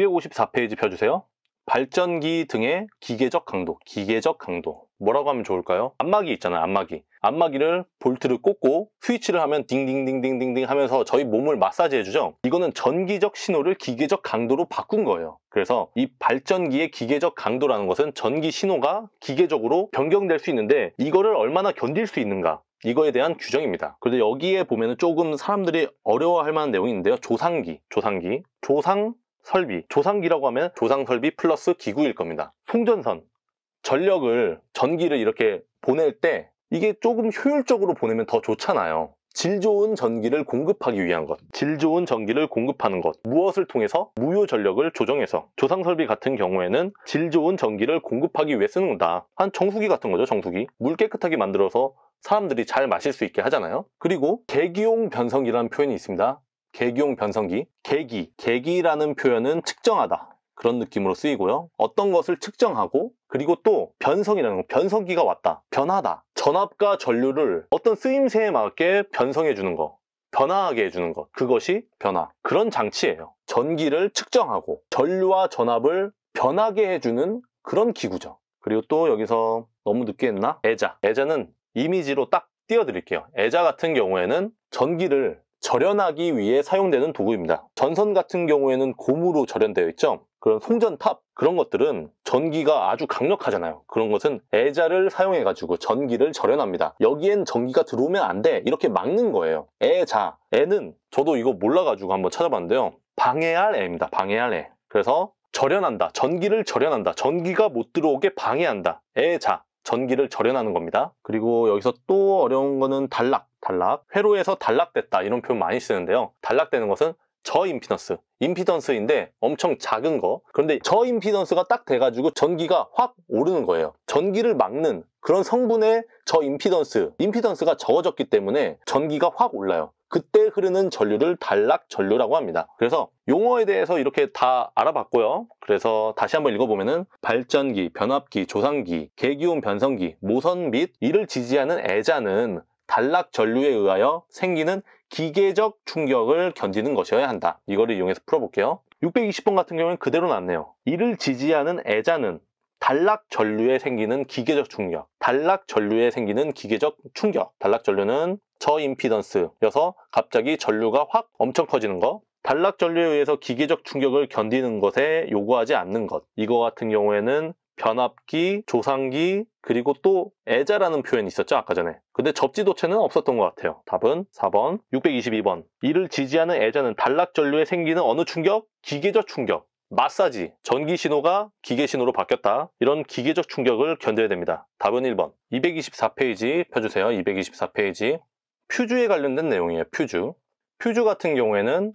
254페이지 펴주세요. 발전기 등의 기계적 강도, 기계적 강도. 뭐라고 하면 좋을까요? 안마기 있잖아요, 안마기. 안마기를 볼트를 꽂고 스위치를 하면 딩딩딩딩딩딩 하면서 저희 몸을 마사지 해주죠. 이거는 전기적 신호를 기계적 강도로 바꾼 거예요. 그래서 이 발전기의 기계적 강도라는 것은 전기 신호가 기계적으로 변경될 수 있는데 이거를 얼마나 견딜 수 있는가 이거에 대한 규정입니다. 그런데 여기에 보면 은 조금 사람들이 어려워할 만한 내용이 있는데요. 조상기, 조상기, 조상 설비, 조상기라고 하면 조상 설비 플러스 기구일 겁니다. 송전선, 전력을, 전기를 이렇게 보낼 때 이게 조금 효율적으로 보내면 더 좋잖아요. 질 좋은 전기를 공급하기 위한 것, 질 좋은 전기를 공급하는 것, 무엇을 통해서 무효 전력을 조정해서 조상 설비 같은 경우에는 질 좋은 전기를 공급하기 위해 쓰는다. 거한 정수기 같은 거죠, 정수기. 물 깨끗하게 만들어서 사람들이 잘 마실 수 있게 하잖아요. 그리고 개기용 변성기라는 표현이 있습니다. 계기용 변성기, 계기, 계기라는 표현은 측정하다 그런 느낌으로 쓰이고요. 어떤 것을 측정하고 그리고 또 변성이라는 건 변성기가 왔다, 변하다, 전압과 전류를 어떤 쓰임새에 맞게 변성해주는 거 변화하게 해주는 것 그것이 변화 그런 장치예요 전기를 측정하고 전류와 전압을 변하게 해주는 그런 기구죠 그리고 또 여기서 너무 늦게 했나? 애자 애자는 이미지로 딱 띄워드릴게요 애자 같은 경우에는 전기를 절연하기 위해 사용되는 도구입니다. 전선 같은 경우에는 고무로 절연되어 있죠. 그런 송전탑 그런 것들은 전기가 아주 강력하잖아요. 그런 것은 애자를 사용해가지고 전기를 절연합니다. 여기엔 전기가 들어오면 안 돼. 이렇게 막는 거예요. 애자. 애는 저도 이거 몰라가지고 한번 찾아봤는데요. 방해할 애입니다. 방해할 애. 그래서 절연한다. 전기를 절연한다. 전기가 못 들어오게 방해한다. 애자. 전기를 절연하는 겁니다. 그리고 여기서 또 어려운 거는 단락. 단락, 회로에서 단락됐다 이런 표현 많이 쓰는데요. 단락되는 것은 저임피던스, 임피던스인데 엄청 작은 거 그런데 저임피던스가 딱 돼가지고 전기가 확 오르는 거예요. 전기를 막는 그런 성분의 저임피던스, 임피던스가 적어졌기 때문에 전기가 확 올라요. 그때 흐르는 전류를 단락 전류라고 합니다. 그래서 용어에 대해서 이렇게 다 알아봤고요. 그래서 다시 한번 읽어보면은 발전기, 변압기, 조상기, 계기온 변성기, 모선 및 이를 지지하는 애자는 단락 전류에 의하여 생기는 기계적 충격을 견디는 것이어야 한다. 이거를 이용해서 풀어볼게요. 620번 같은 경우는 그대로 났네요. 이를 지지하는 애자는 단락 전류에 생기는 기계적 충격, 단락 전류에 생기는 기계적 충격. 단락 전류는 저임피던스여서 갑자기 전류가 확 엄청 커지는 거. 단락 전류에 의해서 기계적 충격을 견디는 것에 요구하지 않는 것. 이거 같은 경우에는 변압기, 조상기, 그리고 또 애자라는 표현이 있었죠 아까 전에 근데 접지도체는 없었던 것 같아요 답은 4번 622번 이를 지지하는 애자는 단락전류에 생기는 어느 충격? 기계적 충격 마사지, 전기 신호가 기계 신호로 바뀌었다. 이런 기계적 충격을 견뎌야 됩니다. 답은 1번. 224페이지 펴주세요. 224페이지. 퓨즈에 관련된 내용이에요. 퓨즈. 퓨즈 같은 경우에는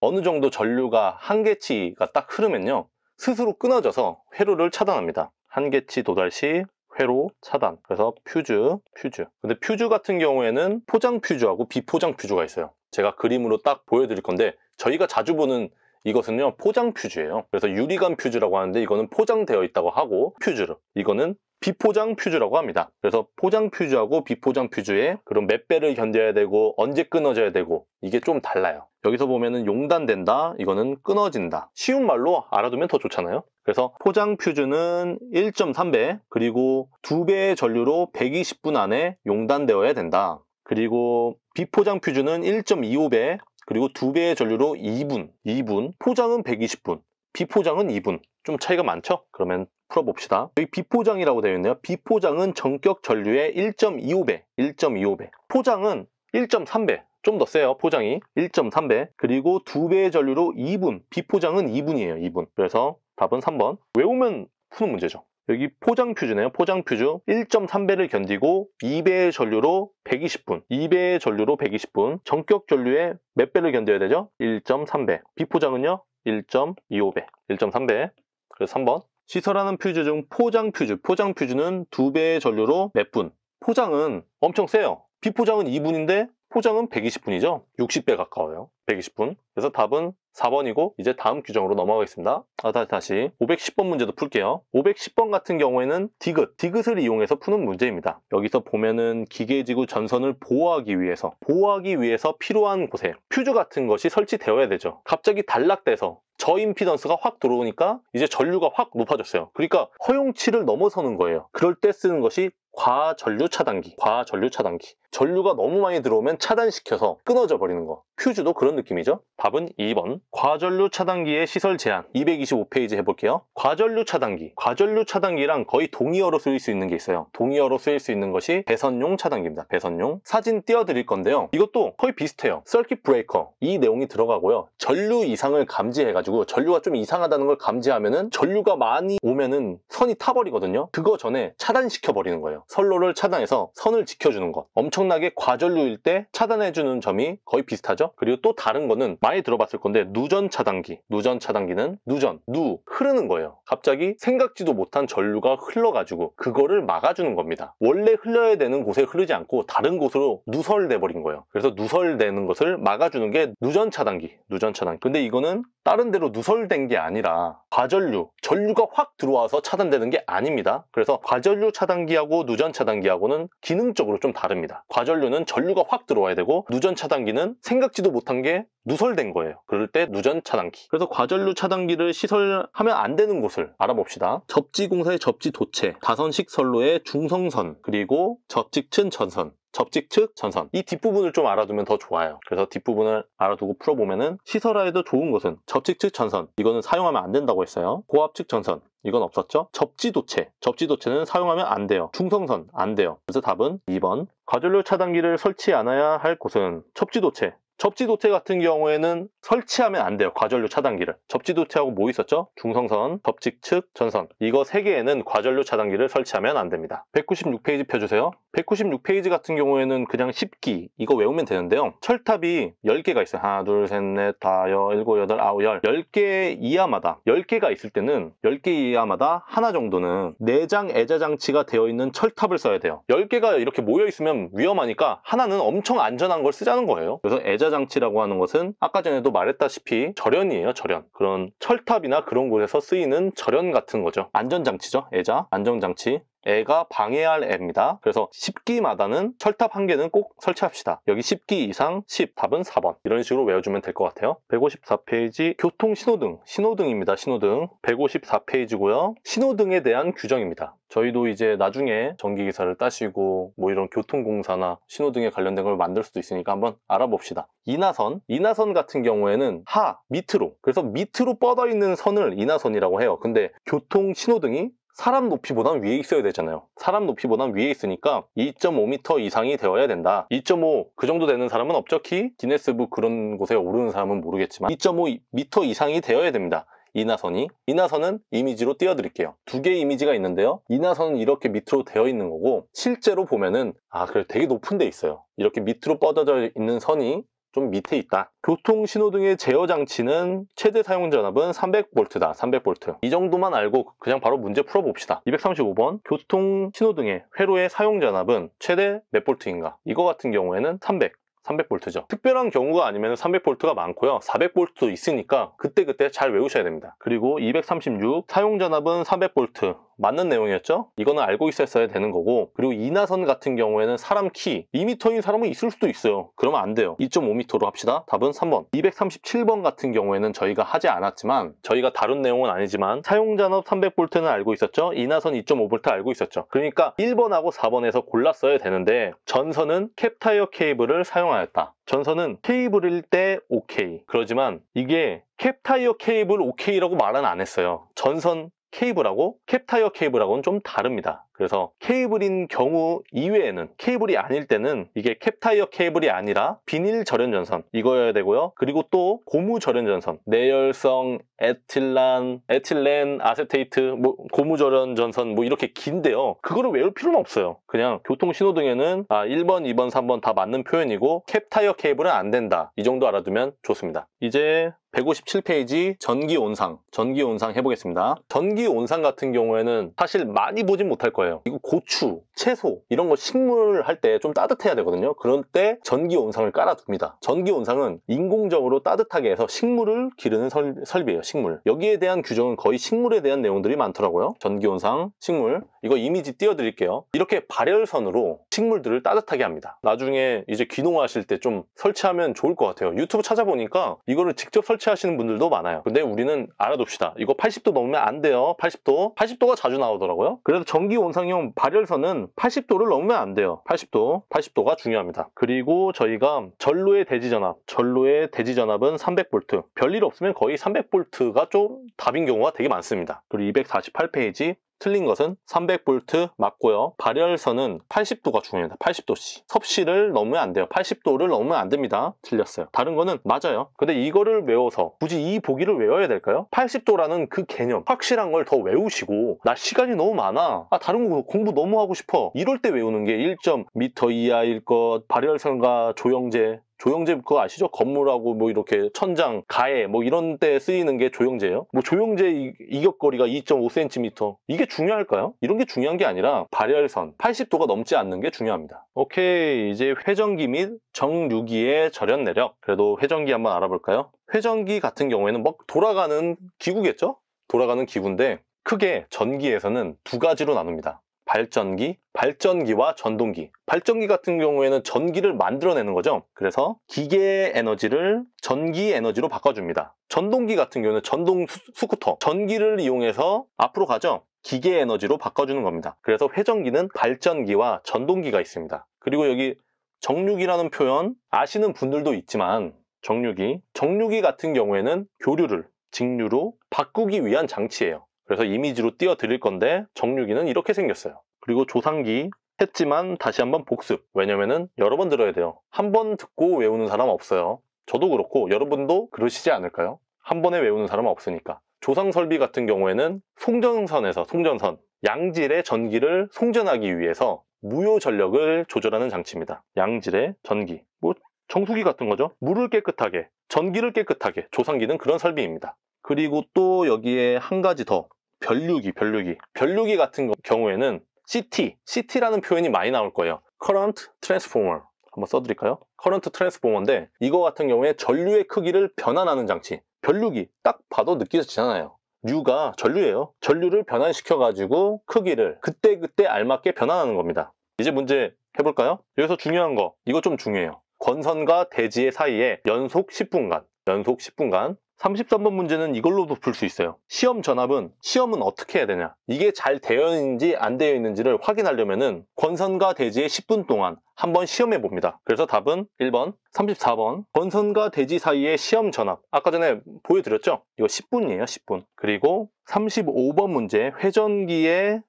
어느 정도 전류가 한계치가 딱 흐르면요. 스스로 끊어져서 회로를 차단합니다. 한계치 도달 시 회로 차단 그래서 퓨즈 퓨즈 근데 퓨즈 같은 경우에는 포장 퓨즈하고 비포장 퓨즈가 있어요 제가 그림으로 딱 보여드릴 건데 저희가 자주 보는 이것은요 포장 퓨즈예요 그래서 유리관 퓨즈라고 하는데 이거는 포장되어 있다고 하고 퓨즈로 이거는 비포장 퓨즈라고 합니다. 그래서 포장 퓨즈하고 비포장 퓨즈의 그런 몇 배를 견뎌야 되고 언제 끊어져야 되고 이게 좀 달라요. 여기서 보면은 용단된다, 이거는 끊어진다. 쉬운 말로 알아두면 더 좋잖아요. 그래서 포장 퓨즈는 1.3배, 그리고 2배의 전류로 120분 안에 용단되어야 된다. 그리고 비포장 퓨즈는 1.25배, 그리고 두 배의 전류로 2분, 2분, 포장은 120분, 비포장은 2분. 좀 차이가 많죠? 그러면 풀어봅시다. 여기 비포장이라고 되어 있네요. 비포장은 전격 전류의 1.25배, 1.25배. 포장은 1.3배. 좀 더 세요, 포장이. 1.3배. 그리고 두 배의 전류로 2분. 비포장은 2분이에요, 2분. 그래서 답은 3번. 외우면 푸는 문제죠. 여기 포장 퓨즈네요. 포장 퓨즈 1.3배를 견디고 2배의 전류로 120분, 2배의 전류로 120분, 전격 전류에 몇 배를 견뎌야 되죠? 1.3배. 비포장은요? 1.25배, 1.3배. 그래서 3번. 시설하는 퓨즈 중 포장 퓨즈, 포장 퓨즈는 2배의 전류로 몇 분? 포장은 엄청 세요. 비포장은 2분인데 포장은 120분이죠. 60배 가까워요. 120분. 그래서 답은 4번이고 이제 다음 규정으로 넘어가겠습니다. 아, 다시 다시 510번 문제도 풀게요. 510번 같은 경우에는 디귿, 디귿을 이용해서 푸는 문제입니다. 여기서 보면은 기계지구 전선을 보호하기 위해서 보호하기 위해서 필요한 곳에 퓨즈 같은 것이 설치되어야 되죠. 갑자기 단락돼서 저임피던스가 확 들어오니까 이제 전류가 확 높아졌어요. 그러니까 허용치를 넘어서는 거예요. 그럴 때 쓰는 것이 과전류 차단기, 과전류 차단기. 전류가 너무 많이 들어오면 차단시켜서 끊어져 버리는 거. 퓨즈도 그런 느낌이죠. 답은 2번. 과전류 차단기의 시설 제한 225페이지 해볼게요. 과전류 차단기 과전류 차단기랑 거의 동의어로 쓰일 수 있는 게 있어요. 동의어로 쓰일 수 있는 것이 배선용 차단기입니다. 배선용 사진 띄워드릴 건데요. 이것도 거의 비슷해요. 서킷 브레이커 이 내용이 들어가고요. 전류 이상을 감지해가지고 전류가 좀 이상하다는 걸 감지하면은 전류가 많이 오면은 선이 타버리거든요. 그거 전에 차단시켜버리는 거예요. 선로를 차단해서 선을 지켜주는 것. 엄청나게 과전류일 때 차단해주는 점이 거의 비슷하죠. 그리고 또 다른 거는 많이 들어봤을 건데 누전 차단기. 누전 차단기는 누전, 누, 흐르는 거예요. 갑자기 생각지도 못한 전류가 흘러가지고 그거를 막아주는 겁니다. 원래 흘려야 되는 곳에 흐르지 않고 다른 곳으로 누설돼 버린 거예요. 그래서 누설되는 것을 막아주는 게 누전 차단기, 누전 차단기. 근데 이거는 다른 데로 누설된 게 아니라 과전류, 전류가 확 들어와서 차단되는 게 아닙니다. 그래서 과전류 차단기하고 누전 차단기하고는 기능적으로 좀 다릅니다. 과전류는 전류가 확 들어와야 되고 누전 차단기는 생각지도 못한 게 누설된 거예요. 그럴 때 시설의 누전 차단기 그래서 과전류 차단기를 시설하면 안 되는 곳을 알아봅시다 접지공사의 접지 도체 다선식 선로의 중성선 그리고 접직층 전선 접직 측 전선 이 뒷부분을 좀 알아두면 더 좋아요 그래서 뒷부분을 알아두고 풀어보면은 시설화에도 좋은 것은 접직 측 전선 이거는 사용하면 안 된다고 했어요 고압 측 전선 이건 없었죠 접지도체 접지도체는 사용하면 안 돼요 중성선 안 돼요 그래서 답은 2번 과전류 차단기를 설치 않아야 할 곳은 접지도체 접지도태 같은 경우에는 설치하면 안 돼요. 과전류 차단기를. 접지도태하고 뭐 있었죠? 중성선, 접직측, 전선. 이거 세개에는 과전류 차단기를 설치하면 안 됩니다. 196페이지 펴주세요. 196페이지 같은 경우에는 그냥 10기 이거 외우면 되는데요. 철탑이 10개가 있어요. 하나, 둘, 셋, 넷, 다섯, 일곱, 여덟, 아홉, 열. 10개 이하마다 10개가 있을 때는 10개 이하마다 하나 정도는 내장 애자 장치가 되어 있는 철탑을 써야 돼요. 10개가 이렇게 모여 있으면 위험하니까 하나는 엄청 안전한 걸 쓰자는 거예요. 그래서 애자 배자 장치라고 하는 것은 아까 전에도 말했다시피 절연이에요 절연 그런 철탑이나 그런 곳에서 쓰이는 절연 같은 거죠 안전장치죠 애자 안전장치 애가 방해할 애입니다. 그래서 10기마다는 철탑 한 개는 꼭 설치합시다. 여기 10기 이상 10 답은 4번 이런 식으로 외워주면 될 것 같아요. 154페이지 교통 신호등 신호등입니다. 신호등 154페이지고요. 신호등에 대한 규정입니다. 저희도 이제 나중에 전기기사를 따시고 뭐 이런 교통공사나 신호등에 관련된 걸 만들 수도 있으니까 한번 알아봅시다. 인하선, 인하선 같은 경우에는 하, 밑으로 그래서 밑으로 뻗어 있는 선을 인하선이라고 해요. 근데 교통 신호등이 사람 높이보단 위에 있어야 되잖아요 사람 높이보단 위에 있으니까 2.5m 이상이 되어야 된다 2.5 그 정도 되는 사람은 없죠 키? 기네스북 그런 곳에 오르는 사람은 모르겠지만 2.5m 이상이 되어야 됩니다 이나선이 이나선은 이미지로 띄워드릴게요 두 개의 이미지가 있는데요 이나선은 이렇게 밑으로 되어 있는 거고 실제로 보면은 아 그래 되게 높은 데 있어요 이렇게 밑으로 뻗어져 있는 선이 좀 밑에 있다. 교통 신호등의 제어 장치는 최대 사용 전압은 300V다. 300V. 이 정도만 알고 그냥 바로 문제 풀어봅시다. 235번 교통 신호등의 회로의 사용 전압은 최대 몇 볼트인가? 이거 같은 경우에는 300. 300V죠. 특별한 경우가 아니면 300V가 많고요. 400V도 있으니까 그때그때 잘 외우셔야 됩니다. 그리고 236 사용 전압은 300V. 맞는 내용이었죠? 이거는 알고 있었어야 되는 거고 그리고 이나선 같은 경우에는 사람 키 2m인 사람은 있을 수도 있어요. 그러면 안 돼요. 2.5m로 합시다. 답은 3번. 237번 같은 경우에는 저희가 하지 않았지만 저희가 다른 내용은 아니지만 사용잔업 300V는 알고 있었죠? 이나선 2.5V 알고 있었죠? 그러니까 1번하고 4번에서 골랐어야 되는데 전선은 캡타이어 케이블을 사용하였다. 전선은 케이블일 때 OK. 그러지만 이게 캡타이어 케이블 OK라고 말은 안 했어요. 전선 케이블하고 캡타이어 케이블하고는 좀 다릅니다. 그래서 케이블인 경우 이외에는 케이블이 아닐 때는 이게 캡타이어 케이블이 아니라 비닐 절연전선 이거여야 되고요. 그리고 또 고무 절연전선 내열성 에틸란 에틸렌 아세테이트 뭐 고무 절연전선 뭐 이렇게 긴데요. 그거를 외울 필요는 없어요. 그냥 교통신호등에는 아 1번, 2번, 3번 다 맞는 표현이고 캡타이어 케이블은 안 된다. 이 정도 알아두면 좋습니다. 이제 157페이지 전기온상 전기온상 해보겠습니다 전기온상 같은 경우에는 사실 많이 보진 못할 거예요 이거 고추, 채소 이런 거 식물을 할 때 좀 따뜻해야 되거든요 그런때 전기온상을 깔아둡니다 전기온상은 인공적으로 따뜻하게 해서 식물을 기르는 설, 설비예요 식물 여기에 대한 규정은 거의 식물에 대한 내용들이 많더라고요 전기온상, 식물 이거 이미지 띄워드릴게요. 이렇게 발열선으로 식물들을 따뜻하게 합니다. 나중에 이제 귀농하실 때 좀 설치하면 좋을 것 같아요. 유튜브 찾아보니까 이거를 직접 설치하시는 분들도 많아요. 근데 우리는 알아둡시다. 이거 80도 넘으면 안 돼요. 80도. 80도가 자주 나오더라고요. 그래서 전기 온상용 발열선은 80도를 넘으면 안 돼요. 80도. 80도가 중요합니다. 그리고 저희가 전로의 대지 전압, 전로의 대지 전압은 300V. 별일 없으면 거의 300V가 좀 답인 경우가 되게 많습니다. 그리고 248페이지 틀린 것은 300V 맞고요. 발열선은 80도가 중요합니다. 8 0도씨 섭씨를 넣으면안 돼요. 80도를 넣으면안 됩니다. 틀렸어요. 다른 거는 맞아요. 근데 이거를 외워서 굳이 이 보기를 외워야 될까요? 80도라는 그 개념 확실한 걸 더 외우시고 나 시간이 너무 많아. 아 다른 거 공부 너무 하고 싶어. 이럴 때 외우는 게 1.m 2 이하일 것, 발열선과 조형제 조형제 그거 아시죠? 건물하고 뭐 이렇게 천장, 가해 뭐 이런 데 쓰이는 게 조형제예요. 뭐 조형제 이격거리가 2.5cm 이게 중요할까요? 이런 게 중요한 게 아니라 발열선 80도가 넘지 않는 게 중요합니다. 오케이 이제 회전기 및정류기의 절연 내력 그래도 회전기 한번 알아볼까요? 회전기 같은 경우에는 막 돌아가는 기구겠죠? 돌아가는 기구인데 크게 전기에서는 두 가지로 나눕니다. 발전기, 발전기와 전동기. 발전기 같은 경우에는 전기를 만들어내는 거죠. 그래서 기계 에너지를 전기 에너지로 바꿔줍니다. 전동기 같은 경우는 전동 스쿠터, 전기를 이용해서 앞으로 가죠. 기계 에너지로 바꿔주는 겁니다. 그래서 회전기는 발전기와 전동기가 있습니다. 그리고 여기 정류기라는 표현 아시는 분들도 있지만 정류기, 정류기 같은 경우에는 교류를 직류로 바꾸기 위한 장치예요. 그래서 이미지로 띄워드릴 건데 정류기는 이렇게 생겼어요. 그리고 조상기 했지만 다시 한번 복습 왜냐면은 여러 번 들어야 돼요. 한 번 듣고 외우는 사람 없어요. 저도 그렇고 여러분도 그러시지 않을까요? 한 번에 외우는 사람은 없으니까 조상설비 같은 경우에는 송전선에서 송전선 양질의 전기를 송전하기 위해서 무효 전력을 조절하는 장치입니다. 양질의 전기 뭐 정수기 같은 거죠. 물을 깨끗하게 전기를 깨끗하게 조상기는 그런 설비입니다. 그리고 또 여기에 한 가지 더별류기별류기별류기 같은 경우에는 CT, CT라는 표현이 많이 나올 거예요. Current Transformer 한번 써드릴까요? Current Transformer인데 이거 같은 경우에 전류의 크기를 변환하는 장치. 별류기딱 봐도 느껴지잖아요. 류가 전류예요. 전류를 변환시켜가지고 크기를 그때그때 그때 알맞게 변환하는 겁니다. 이제 문제 해볼까요? 여기서 중요한 거, 이거 좀 중요해요. 권선과 대지의 사이에 연속 10분간, 연속 10분간 33번 문제는 이걸로도 풀 수 있어요. 시험 전압은 시험은 어떻게 해야 되냐 이게 잘 되어 있는지 안 되어 있는지를 확인하려면 은 권선과 대지의 10분 동안 한번 시험해 봅니다. 그래서 답은 1번, 34번 권선과 대지 사이의 시험 전압 아까 전에 보여드렸죠? 이거 10분이에요. 10분. 그리고 35번 문제 회전기의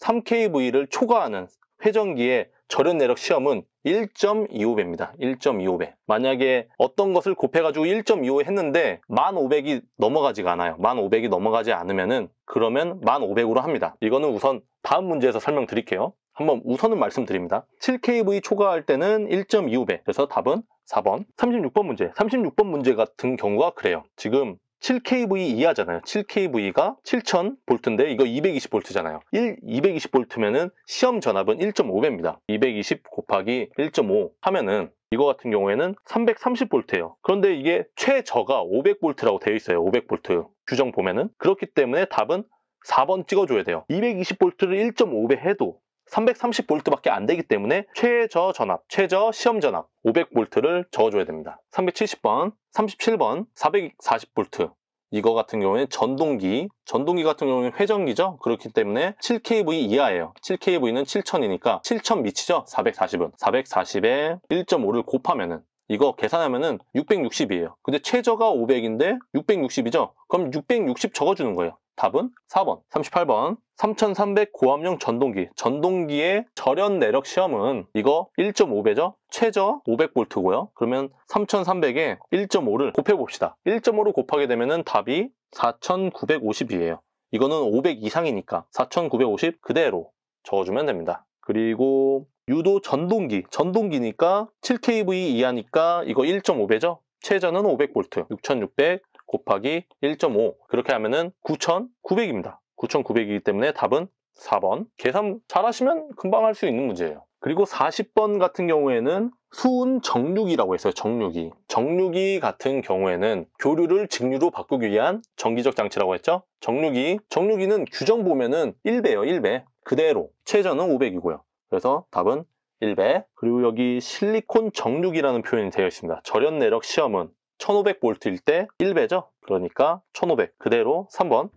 3KV를 초과하는 회전기의 절연 내력 시험은 1.25배입니다. 1.25배. 만약에 어떤 것을 곱해가지고 1.25 했는데 1,500이 넘어가지가 않아요. 1,500이 넘어가지 않으면은 그러면 1,500으로 합니다. 이거는 우선 다음 문제에서 설명드릴게요. 한번 우선은 말씀드립니다. 7KV 초과할 때는 1.25배. 그래서 답은 4번. 36번 문제. 36번 문제 같은 경우가 그래요. 지금 7kV 이하잖아요. 7kV가 7000V인데 이거 220V잖아요. 1 220V면은 시험 전압은 1.5배입니다. 220 곱하기 1.5 하면은 이거 같은 경우에는 330V예요. 그런데 이게 최저가 500V라고 되어 있어요. 500V 규정 보면은 그렇기 때문에 답은 4번 찍어줘야 돼요. 220V를 1.5배 해도 330V밖에 안 되기 때문에 최저 전압, 최저 시험 전압 500V를 적어줘야 됩니다. 370번, 37번, 440V 이거 같은 경우에 전동기, 전동기 같은 경우는 회전기죠? 그렇기 때문에 7kV 이하예요. 7kV는 7000이니까 7000 미치죠? 440은. 440에 1.5를 곱하면은 이거 계산하면은 660이에요. 근데 최저가 500인데 660이죠? 그럼 660 적어주는 거예요. 답은 4번 38번 3300 고압용 전동기 전동기의 절연 내력 시험은 이거 1.5배죠 최저 5 0 0트고요 그러면 3300에 1.5를 곱해봅시다 1.5로 곱하게 되면 은 답이 4950이에요 이거는 500 이상이니까 4950 그대로 적어주면 됩니다 그리고 유도 전동기 전동기니까 7kV 이하니까 이거 1.5배죠 최저는 5 0 0트6600 곱하기 1.5 그렇게 하면은 9,900입니다. 9,900이기 때문에 답은 4번. 계산 잘하시면 금방 할 수 있는 문제예요. 그리고 40번 같은 경우에는 수은 정류기라고 했어요. 정류기. 정류기 같은 경우에는 교류를 직류로 바꾸기 위한 정기적 장치라고 했죠. 정류기. 정류기는 규정 보면은 1배예요. 1배. 그대로. 최저는 500이고요. 그래서 답은 1배. 그리고 여기 실리콘 정류기라는 표현이 되어 있습니다. 절연 내력 시험은 1500V일 때 1배죠? 그러니까 1500 그대로 3번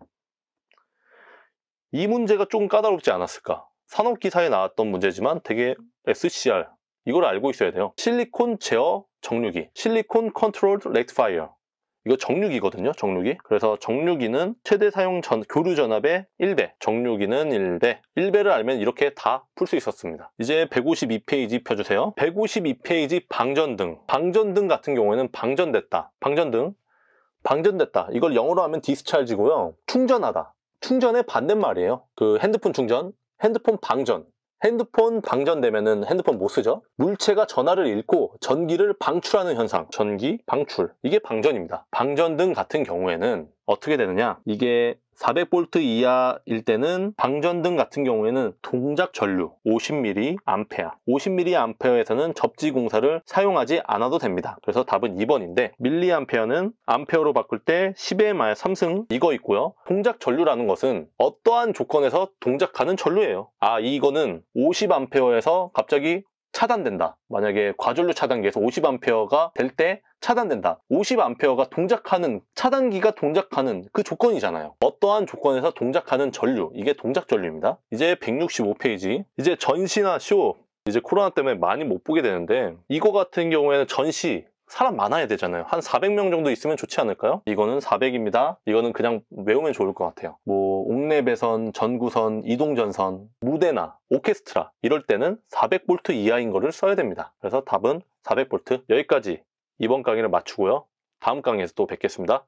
이 문제가 조금 까다롭지 않았을까? 산업기사에 나왔던 문제지만 되게 SCR 이걸 알고 있어야 돼요. 실리콘 제어 정류기, 실리콘 컨트롤 렉트파이어 이거 정류기거든요. 정류기. 그래서 정류기는 최대 사용 전 교류 전압의 1배, 정류기는 1배. 1배를 알면 이렇게 다 풀 수 있었습니다. 이제 152페이지 펴주세요. 152페이지 방전등. 방전등 같은 경우에는 방전됐다. 방전등. 방전됐다. 이걸 영어로 하면 디스찰지고요. 충전하다. 충전의 반대말이에요. 그 핸드폰 충전, 핸드폰 방전. 핸드폰 방전되면 핸드폰 못 쓰죠. 물체가 전화를 잃고 전기를 방출하는 현상, 전기 방출 이게 방전입니다. 방전 등 같은 경우에는 어떻게 되느냐 이게 400V 이하일 때는 방전등 같은 경우에는 동작 전류 50mA 50mA에서는 접지 공사를 사용하지 않아도 됩니다 그래서 답은 2번인데 밀리암페어는 암페어로 바꿀 때 10에 마의 3승 이거 있고요 동작 전류라는 것은 어떠한 조건에서 동작하는 전류예요 아 이거는 50A에서 갑자기 차단된다. 만약에 과전류 차단기에서 50A가 될 때 차단된다. 50A가 동작하는 차단기가 동작하는 그 조건이잖아요. 어떠한 조건에서 동작하는 전류 이게 동작 전류입니다. 이제 165페이지 이제 전시나 쇼 이제 코로나 때문에 많이 못 보게 되는데 이거 같은 경우에는 전시 사람 많아야 되잖아요. 한 400명 정도 있으면 좋지 않을까요? 이거는 400입니다. 이거는 그냥 외우면 좋을 것 같아요. 뭐 옥내배선, 전구선, 이동전선, 무대나 오케스트라 이럴 때는 400V 이하인 거를 써야 됩니다. 그래서 답은 400V 여기까지 이번 강의를 마치고요. 다음 강의에서 또 뵙겠습니다.